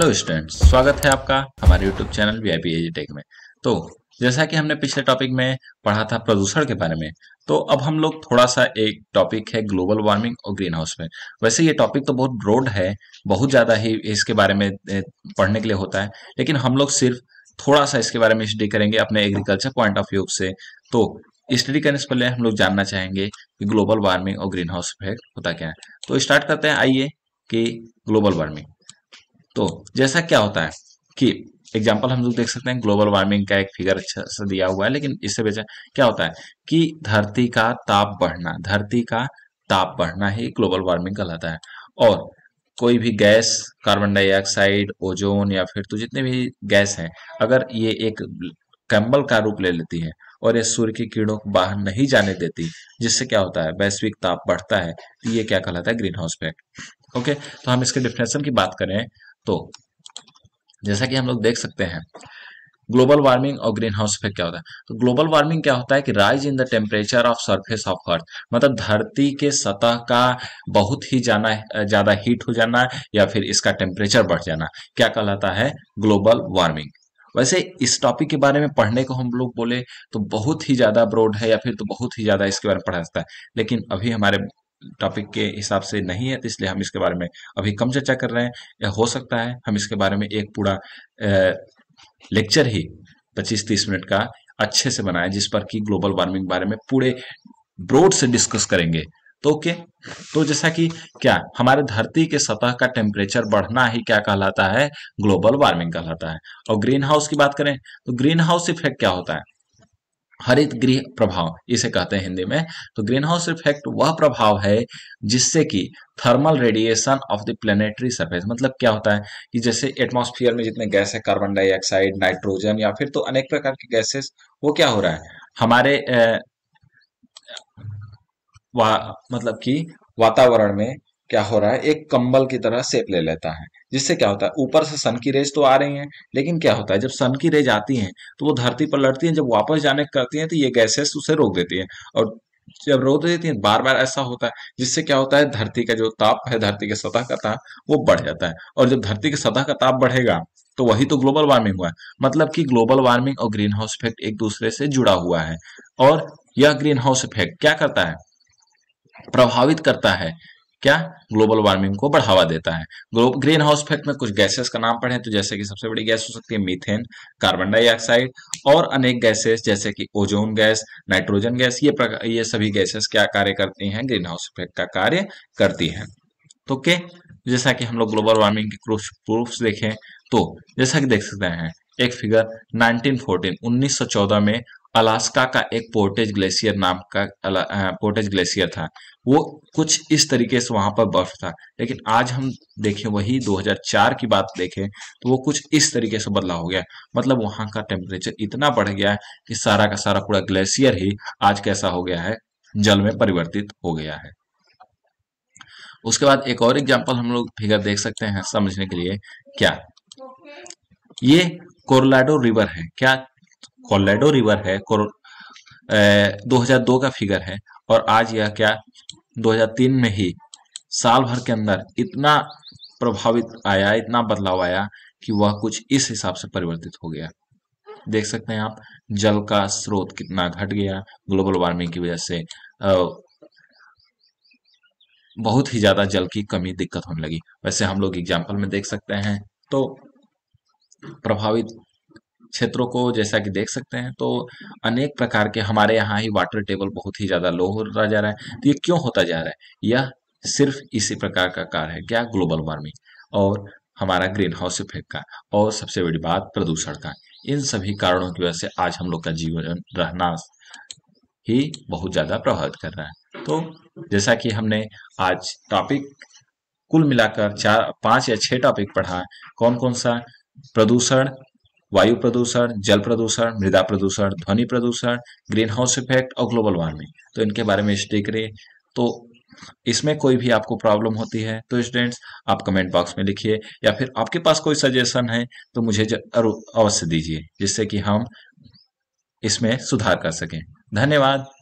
hello students स्वागत है आपका हमारे YouTube channel V I Tech में तो जैसा कि हमने पिछले टॉपिक में पढ़ा था प्रदूषण के बारे में तो अब हम लोग थोड़ा सा एक टॉपिक है ग्लोबल वार्मिंग और ग्रीन हाउस में वैसे ये टॉपिक तो बहुत ब्रॉड है बहुत ज़्यादा ही इसके बारे में पढ़ने के लिए होता है लेकिन हम लोग सिर्फ थोड़ा सा इसके बारे में स्टडी करेंगे अपने एग्रीकल्चर पॉइंट ऑफ व्यू से तो स्टडी करने से पहले हम लोग जानना चाहेंगे कि ग्लोबल वार्मिंग और ग्रीन हाउस इफेक्ट होता क्या है तो स्टार्ट करते हैं आइए कि ग्लोबल वार्मिंग तो जैसा क्या होता है कि एग्जाम्पल हम लोग देख सकते हैं ग्लोबल वार्मिंग का एक फिगर अच्छा सा दिया हुआ है लेकिन इससे बेचा क्या होता है कि धरती का ताप बढ़ना धरती का ताप बढ़ना ही ग्लोबल वार्मिंग कहलाता है और कोई भी गैस कार्बन डाइऑक्साइड ओजोन या फिर तो जितने भी गैस हैं अगर ये एक कैम्बल का रूप ले लेती है और ये सूर्य की किरणों को बाहर नहीं जाने देती जिससे क्या होता है वैश्विक ताप बढ़ता है ये क्या कहलाता है ग्रीन हाउस इफेक्ट ओके तो हम इसके डिफिनेशन की बात करें तो जैसा कि हम लोग देख सकते हैं ग्लोबल वार्मिंग और ग्रीन हाउस इफेक्ट क्या होता है तो ग्लोबल वार्मिंग क्या होता है कि rise in the temperature of surface of earth मतलब धरती के सतह का बहुत ही जाना ज्यादा हीट हो जाना या फिर इसका टेम्परेचर बढ़ जाना क्या कहलाता है ग्लोबल वार्मिंग वैसे इस टॉपिक के बारे में पढ़ने को हम लोग बोले तो बहुत ही ज्यादा ब्रोड है या फिर तो बहुत ही ज्यादा इसके बारे में पढ़ा जाता है लेकिन अभी हमारे टॉपिक के हिसाब से नहीं है तो इसलिए हम इसके बारे में अभी कम चर्चा कर रहे हैं या हो सकता है हम इसके बारे में एक पूरा लेक्चर ही 25-30 मिनट का अच्छे से बनाएं जिस पर कि ग्लोबल वार्मिंग बारे में पूरे ब्रोड से डिस्कस करेंगे तो ओके तो जैसा कि क्या हमारे धरती के सतह का टेम्परेचर बढ़ना ही क्या कहलाता है ग्लोबल वार्मिंग कहलाता है और ग्रीन हाउस की बात करें तो ग्रीन हाउस इफेक्ट क्या होता है हरित गृह प्रभाव इसे कहते हैं हिंदी में तो ग्रीन हाउस इफेक्ट वह प्रभाव है जिससे कि thermal radiation of the planetary surface मतलब क्या होता है कि जैसे एटमॉस्फेयर में जितने गैस है कार्बन डाइऑक्साइड नाइट्रोजन या फिर तो अनेक प्रकार के गैसेस वो क्या हो रहा है हमारे वा, मतलब कि वातावरण में क्या हो रहा है एक कंबल की तरह सेप ले लेता है जिससे क्या होता है ऊपर से सन की रेज तो आ रही हैं लेकिन क्या होता है जब सन की रेज आती हैं तो वो धरती पर लड़ती हैं जब वापस जाने करती हैं तो ये गैसेस उसे रोक देती हैं और जब रोक देती हैं बार बार ऐसा होता है जिससे क्या होता है धरती का जो ताप है धरती के सतह का ताप वो बढ़ जाता है और जब धरती के सतह का ताप बढ़ेगा तो वही तो ग्लोबल वार्मिंग हुआ है मतलब कि ग्लोबल वार्मिंग और ग्रीन हाउस इफेक्ट एक दूसरे से जुड़ा हुआ है और यह ग्रीन हाउस इफेक्ट क्या करता है प्रभावित करता है क्या ग्लोबल वार्मिंग को बढ़ावा देता है ग्रीन हाउस इफेक्ट में कुछ गैसेस का नाम पढ़े तो जैसे कि सबसे बड़ी गैस हो सकती है मीथेन कार्बन डाइऑक्साइड और अनेक गैसेस जैसे कि ओजोन गैस नाइट्रोजन गैस ये ये सभी गैसेस क्या कार्य करती हैं ग्रीन हाउस इफेक्ट का कार्य करती है तो के जैसा कि हम लोग ग्लोबल वार्मिंग के प्रूफ देखें तो जैसा कि देख सकते हैं एक फिगर नाइनटीन फोर्टीन में अलास्का का एक पोर्टेज ग्लेशियर नाम का पोर्टेज ग्लेशियर था वो कुछ इस तरीके से वहां पर बर्फ था लेकिन आज हम देखें वही 2004 की बात देखें तो वो कुछ इस तरीके से बदला हो गया मतलब वहां का टेम्परेचर इतना बढ़ गया है कि सारा का सारा पूरा ग्लेशियर ही आज कैसा हो गया है जल में परिवर्तित हो गया है उसके बाद एक और एग्जाम्पल हम लोग फिगर देख सकते हैं समझने के लिए क्या ये कोरलाडो रिवर है क्या कोरलाडो रिवर है कोर, ए, 2002 का फिगर है और आज यह क्या 2003 में ही साल भर के अंदर इतना प्रभावित आया इतना बदलाव आया कि वह कुछ इस हिसाब से परिवर्तित हो गया देख सकते हैं आप जल का स्रोत कितना घट गया ग्लोबल वार्मिंग की वजह से बहुत ही ज़्यादा जल की कमी दिक्कत होने लगी वैसे हम लोग एग्जाम्पल में देख सकते हैं तो प्रभावित क्षेत्रों को जैसा कि देख सकते हैं तो अनेक प्रकार के हमारे यहाँ ही वाटर टेबल बहुत ही ज़्यादा लो हो रहा जा रहा है तो ये क्यों होता जा रहा है यह सिर्फ इसी प्रकार का कार है क्या ग्लोबल वार्मिंग और हमारा ग्रीन हाउस इफेक्ट का और सबसे बड़ी बात प्रदूषण का इन सभी कारणों की वजह से आज हम लोग का जीवन रहना ही बहुत ज़्यादा प्रभावित कर रहा है तो जैसा कि हमने आज टॉपिक कुल मिलाकर चार पांच या छह टॉपिक पढ़ा कौन कौन सा प्रदूषण वायु प्रदूषण जल प्रदूषण मृदा प्रदूषण ध्वनि प्रदूषण ग्रीन हाउस इफेक्ट और ग्लोबल वार्मिंग तो इनके बारे में देख रहे तो इसमें कोई भी आपको प्रॉब्लम होती है तो स्टूडेंट्स आप कमेंट बॉक्स में लिखिए या फिर आपके पास कोई सजेशन है तो मुझे अवश्य दीजिए जिससे कि हम इसमें सुधार कर सकें धन्यवाद